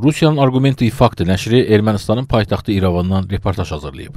Rusiyanın Argumenti Fakti nəşri Ermənistanın paytaxtı İrəvandan reportaj hazırlayıb.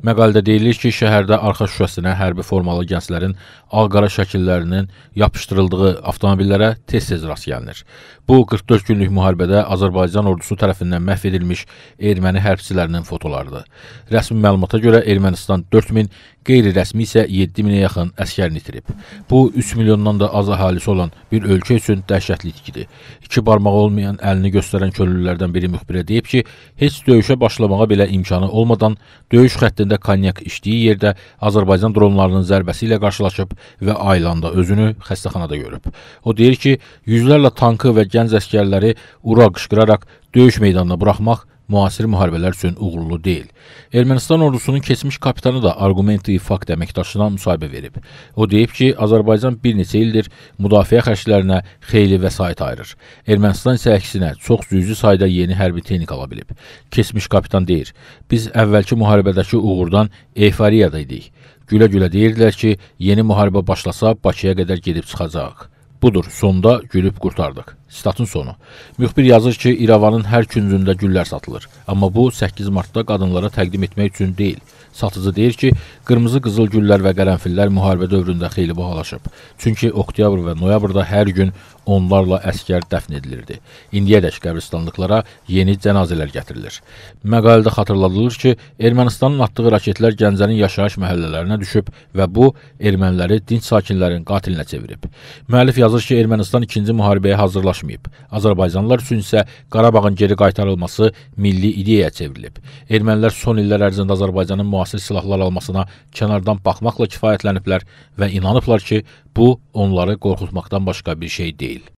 Məqalədə deyilir ki, şəhərdə arxa şüşəsinə hərbi formalı gənclərin ağ-qara şəkillərinin yapışdırıldığı avtomobillərə tez-tez rast gəlinir. Bu 44 günlük müharibədə Azərbaycan ordusu tərəfindən məhv edilmiş erməni hərbçilərinin fotolarıdır. Rəsmi məlumata görə Ermənistan 4000, qeyri-rəsmi isə 7 minə yaxın əskərini itirib. Bu, 3 milyondan da az əhalisi olan bir ölkə üçün dəhşətli itkidir. İki barmağı olmayan əlini göstərən köylülərdən biri müxbirə deyib ki, heç döyüşə başlamağa belə imkanı olmadan döyüş xəttində konyak içdiyi yerdə Azərbaycan dronlarının zərbəsi ilə qarşılaşıb və aylanda özünü xəstəxanada görüb. O deyir ki, yüzlərlə tankı və gənc əskərləri ura qışqıraraq döyüş meydanına buraxmaq müasir müharibələr üçün uğurlu deyil. Ermənistan ordusunun keçmiş kapitanı da Argumenti Fakt əməkdaşına müsahibə verib. O deyib ki, Azərbaycan bir neçə ildir müdafiə xərclərinə xeyli vəsait ayırır. Ermənistan isə əksinə çox cüzi sayda yeni hərbi texnika ala bilib. Keçmiş kapitan deyir, biz əvvəlki müharibədəki uğurdan eyfariyada idik. Gülə-gülə deyirdilər ki, yeni müharibə başlasa Bakıya qədər gedib çıxacaq. Budur, sonda gülüb qurtardıq. Statın sonu. Müxbir yazır ki, İrəvanın hər küncündə güllər satılır. Amma bu, 8 martda qadınlara təqdim etmək üçün deyil. Satıcı deyir ki, qırmızı qızıl güllər və qərənfillər müharibə dövründə xeyli bahalaşıb. Çünki oktyabr və noyabrda hər gün onlarla əskər dəfn edilirdi. İndiyədək qəbristanlıqlara yeni cənazələr gətirilir. Məqalədə xatırladılır ki, Ermənistanın atdığı raketlər Gəncənin yaşayış məhəllələrinə düşüb və bu, erməniləri dinç sakinlərin qatilinə çevirib. Müəllif yazır ki, Ermənistan ikinci müharibəyə hazırlaşır formalaşmayıb. Azərbaycanlılar üçün isə Qarabağın geri qaytarılması milli ideyaya çevrilib. Ermənilər son illər ərzində Azərbaycanın müasir silahlar almasına kənardan baxmaqla kifayətləniblər və inanıblar ki, bu onları qorxutmaqdan başqa bir şey deyil.